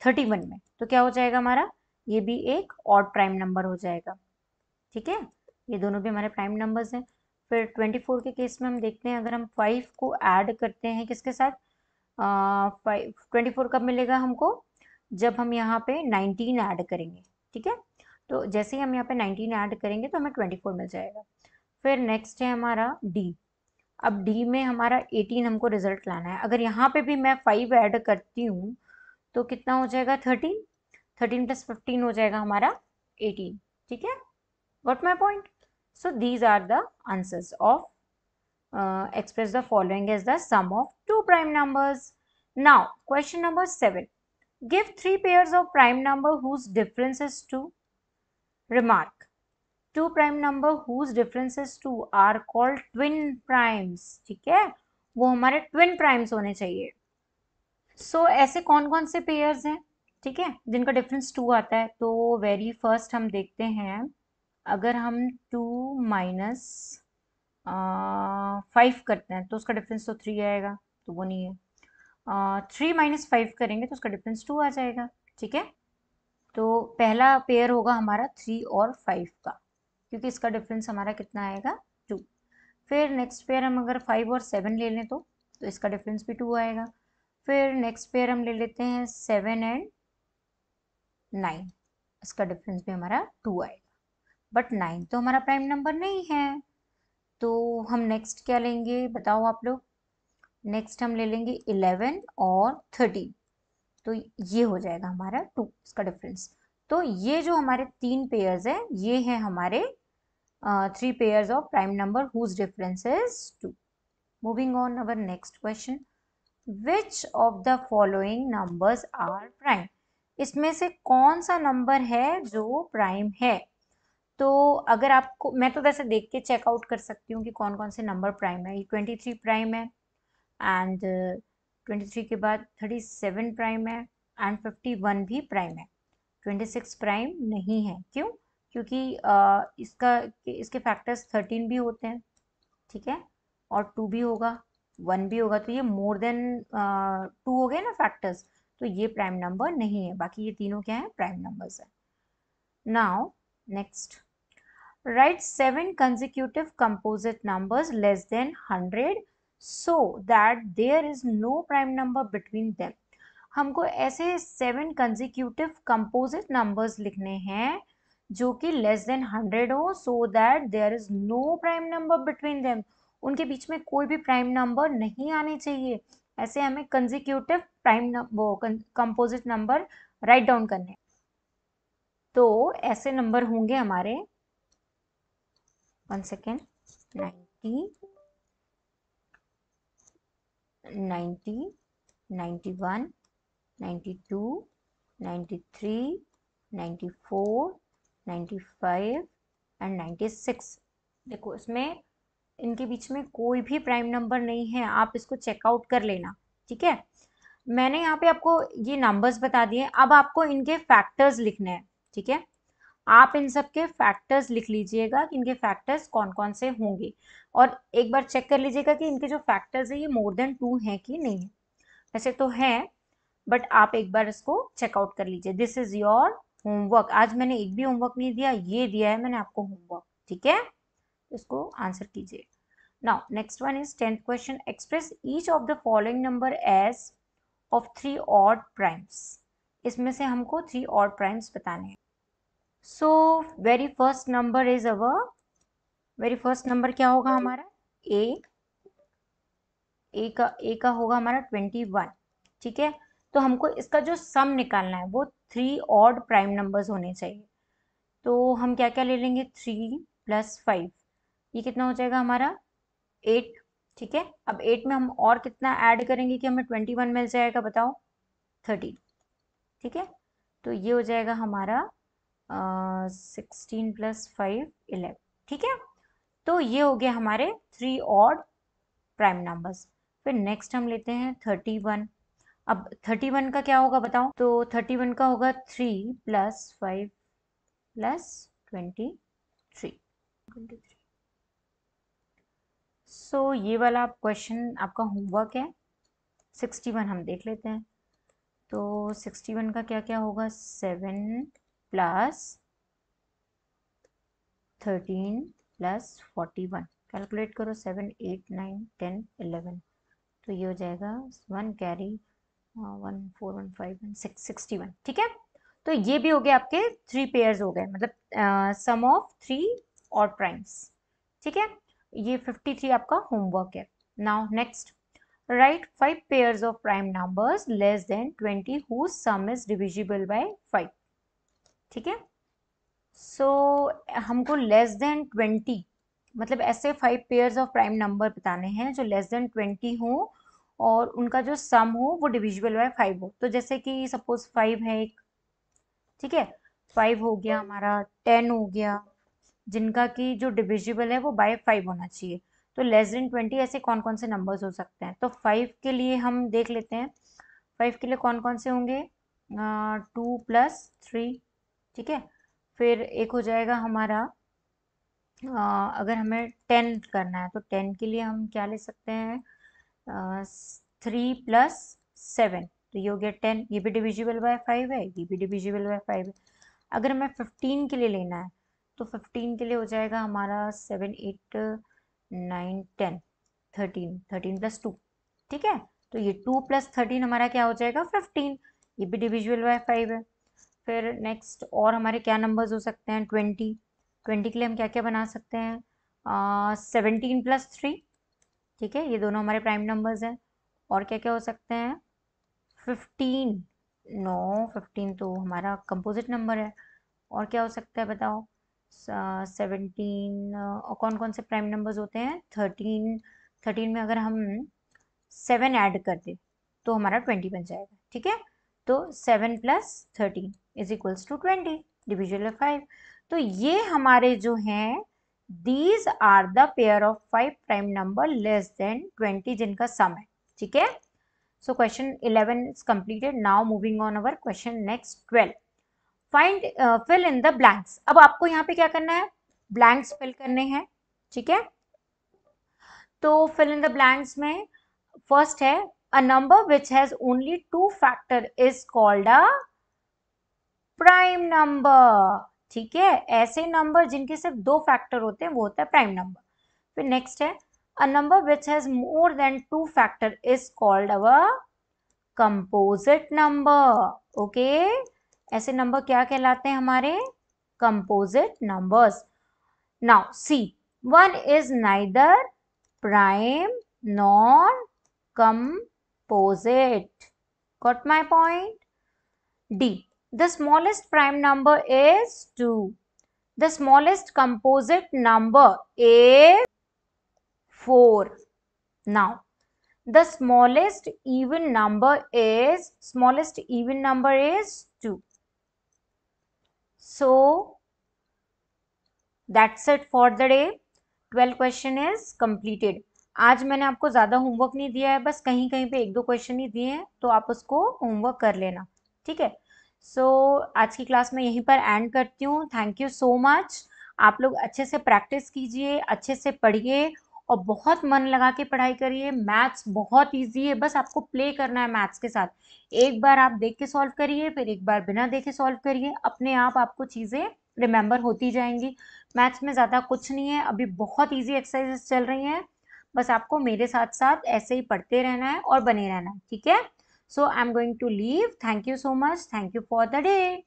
थर्टी वन में तो क्या हो जाएगा हमारा ये भी एक और प्राइम नंबर हो जाएगा ठीक है ये दोनों भी हमारे प्राइम नंबर्स हैं फिर ट्वेंटी फोर के केस में हम देखते हैं अगर हम फाइव को ऐड करते हैं किसके साथ ट्वेंटी फोर कब मिलेगा हमको जब हम यहाँ पे नाइनटीन ऐड करेंगे ठीक है तो जैसे ही हम यहाँ पे नाइनटीन ऐड करेंगे तो हमें ट्वेंटी फोर मिल जाएगा फिर नेक्स्ट है हमारा डी अब डी में हमारा एटीन हमको रिजल्ट लाना है अगर यहाँ पे भी मैं फाइव ऐड करती हूँ तो कितना हो जाएगा थर्टीन थर्टीन प्लस फिफ्टीन हो जाएगा हमारा एटीन ठीक है what my point So these are the answers of uh, express the following as the sum of two prime numbers. Now question number 7. Give three pairs of prime number whose difference is 2. Remark. Two prime number whose difference is 2 are called twin primes. theek hai wo hamare twin primes hone chahiye so so, ऐसे कौन कौन से पेयर्स हैं ठीक है जिनका डिफरेंस टू आता है तो वेरी फर्स्ट हम देखते हैं अगर हम टू माइनस फाइव करते हैं तो उसका डिफरेंस तो थ्री आएगा तो वो नहीं है थ्री माइनस फाइव करेंगे तो उसका डिफरेंस टू आ जाएगा ठीक है तो पहला पेयर होगा हमारा थ्री और फाइव का क्योंकि इसका डिफरेंस हमारा कितना आएगा टू फिर नेक्स्ट पेयर हम अगर फाइव और सेवन ले लें तो तो इसका डिफरेंस भी टू आएगा फिर नेक्स्ट पेयर हम ले लेते हैं सेवन एंड नाइन इसका डिफरेंस भी हमारा टू आएगा बट नाइन तो हमारा प्राइम नंबर नहीं है तो हम नेक्स्ट क्या लेंगे बताओ आप लोग नेक्स्ट हम ले लेंगे इलेवन और थर्टीन तो ये हो जाएगा हमारा टू इसका डिफरेंस तो ये जो हमारे तीन पेयर्स है ये है हमारे three pairs of prime number whose difference is two moving on our next question which of the following numbers are prime इसमें से कौन सा नंबर है जो प्राइम है तो अगर आपको मैं तो वैसे देख के चेकआउट कर सकती हूँ कि कौन कौन से नंबर प्राइम है ये ट्वेंटी थ्री प्राइम है एंड ट्वेंटी थ्री के बाद थर्टी सेवन प्राइम है एंड फिफ्टी वन भी प्राइम है ट्वेंटी सिक्स प्राइम नहीं है क्यों क्योंकि आ, इसका इसके फैक्टर्स थर्टीन भी होते हैं ठीक है और टू भी होगा वन भी होगा तो ये मोर देन टू हो गए ना फैक्टर्स तो ये प्राइम नंबर नहीं है बाकी ये तीनों क्या है प्राइम नंबर्स है now next Write 7 consecutive composite numbers less than 100 so that there is no prime number between them. हमको ऐसे सेवन कंजिक्यूटिव कंपोजिट नंबर्स लिखने हैं जो कि लेस देन हंड्रेड हो so that there is no prime number between them उनके बीच में कोई भी प्राइम नंबर नहीं आने चाहिए ऐसे हमें कंजिक्यूटिव प्राइम वो कंपोजिट नंबर राइट डाउन करने तो ऐसे नंबर होंगे हमारे वन नाइन्टी 90 90 91 92 93 94 एंड देखो इसमें इनके बीच में कोई भी प्राइम नंबर नहीं है आप इसको चेकआउट कर लेना ठीक है मैंने यहाँ पे आपको ये नंबर्स बता दिए अब आपको इनके फैक्टर्स लिखने हैं ठीक है आप इन सब के फैक्टर्स लिख लीजिएगा कि इनके फैक्टर्स कौन कौन से होंगे और एक बार चेक कर लीजिएगा कि इनके जो फैक्टर्स है ये मोर देन टू हैं कि नहीं है वैसे तो है बट आप एक बार इसको चेकआउट कर लीजिए दिस इज योर होमवर्क आज मैंने एक भी होमवर्क नहीं दिया ये दिया है मैंने आपको होमवर्क ठीक है इसको आंसर कीजिए now next one is tenth question express each of the following number as of three odd primes इसमें से हमको थ्री ऑड प्राइम्स बताने हैं so very first number is our very first number क्या होगा हमारा ए ए का ए का होगा हमारा ट्वेंटी वन ठीक है तो हमको इसका जो सम निकालना है वो थ्री ऑड प्राइम नंबर्स होने चाहिए तो हम क्या क्या ले लेंगे थ्री प्लस फाइव ये कितना हो जाएगा हमारा एट ठीक है अब एट में हम और कितना ऐड करेंगे कि हमें ट्वेंटी वन मिल जाएगा बताओ थर्टी ठीक है तो ये हो जाएगा हमारा सिक्सटीन प्लस फाइव इलेवन ठीक है तो ये हो गए हमारे थ्री ऑड प्राइम नंबर्स फिर नेक्स्ट हम लेते हैं थर्टी वन अब थर्टी वन का क्या होगा बताओ तो थर्टी वन का होगा three plus five plus twenty three twenty three so ये वाला आप क्वेश्चन आपका होमवर्क है सिक्सटी वन हम देख लेते हैं तो सिक्सटी वन का क्या क्या होगा seven plus thirteen plus forty one calculate करो seven eight nine ten eleven तो ये हो जाएगा one carry one four one five one six sixty one ठीक है तो ये भी हो गया आपके थ्री पेयर्स हो गए मतलब सम ऑफ थ्री और प्राइम्स ठीक है ये फिफ्टी थ्री आपका होमवर्क है now next write five pairs of prime numbers less than twenty who sum is divisible by five ठीक है सो हमको लेस देन ट्वेंटी मतलब ऐसे five pairs of prime number बताने हैं जो लेस देन ट्वेंटी हो और उनका जो सम हो वो डिविजिबल बाय फाइव हो तो जैसे कि सपोज फाइव है एक ठीक है फाइव हो गया हमारा टेन हो गया जिनका कि जो डिविजिबल है वो बाय फाइव होना चाहिए तो लेस देन ट्वेंटी ऐसे कौन कौन से नंबर्स हो सकते हैं तो फाइव के लिए हम देख लेते हैं फाइव के लिए कौन कौन से होंगे टू प्लस थ्री ठीक है फिर एक हो जाएगा हमारा आ, अगर हमें टेन करना है तो टेन के लिए हम क्या ले सकते हैं थ्री प्लस सेवन तो ये हो गया टेन ये भी डिविजिबल बाय फाइव है ये भी डिविजिबल बाय फाइव है अगर हमें फिफ्टीन के लिए लेना है तो फिफ्टीन के लिए हो जाएगा हमारा seven eight nine ten thirteen thirteen plus two ठीक है तो ये टू प्लस थर्टीन हमारा क्या हो जाएगा फिफ्टीन ये भी डिविजुअल बाय फाइव है फिर नेक्स्ट और हमारे क्या नंबर्स हो सकते हैं ट्वेंटी ट्वेंटी के लिए हम क्या क्या बना सकते हैं सेवनटीन प्लस थ्री ठीक है ये दोनों हमारे प्राइम नंबर्स हैं और क्या क्या हो सकते हैं फिफ्टीन नो फिफ्टीन तो हमारा कंपोजिट नंबर है और क्या हो सकता है बताओ सेवनटीन और कौन कौन से प्राइम नंबर्स होते हैं थर्टीन थर्टीन में अगर हम सेवन ऐड कर दें तो हमारा ट्वेंटी बन जाएगा ठीक है तो seven plus thirteen is equals to twenty division of five तो ये हमारे जो हैं these are the pair of five prime number less than twenty जिनका सम है ठीक है so question eleven is completed now moving on our question next twelve find fill in the blanks अब आपको यहाँ पे क्या करना है ब्लैंक्स फिल करने हैं ठीक है तो फिल इन द ब्लैंक्स में फर्स्ट है a number which has only two factor is called a prime number ठीक है ऐसे नंबर जिनके सिर्फ दो फैक्टर होते हैं वो होता है प्राइम नंबर फिर नेक्स्ट है a number which has more than two factor is called our composite number okay ऐसे नंबर क्या कहलाते हैं हमारे composite numbers now C one is neither prime non composite got my point D The smallest prime number is 2. The smallest composite number is 4. Now, the smallest even number is, smallest even number is 2. So, that's it for the day twelve question is completed आज मैंने आपको ज़्यादा होमवर्क नहीं दिया है बस कहीं कहीं पे एक दो क्वेश्चन ही दिए हैं तो आप उसको होमवर्क कर लेना ठीक है सो so, आज की क्लास में यहीं पर एंड करती हूँ थैंक यू सो मच आप लोग अच्छे से प्रैक्टिस कीजिए अच्छे से पढ़िए और बहुत मन लगा के पढ़ाई करिए मैथ्स बहुत इजी है बस आपको प्ले करना है मैथ्स के साथ एक बार आप देख के सॉल्व करिए फिर एक बार बिना देख के सॉल्व करिए अपने आप आपको चीज़ें रिमेंबर होती जाएंगी मैथ्स में ज़्यादा कुछ नहीं है अभी बहुत ईजी एक्सरसाइजेस चल रही हैं बस आपको मेरे साथ साथ ऐसे ही पढ़ते रहना है और बने रहना है ठीक है So I'm going to leave. Thank you so much. Thank you for the day.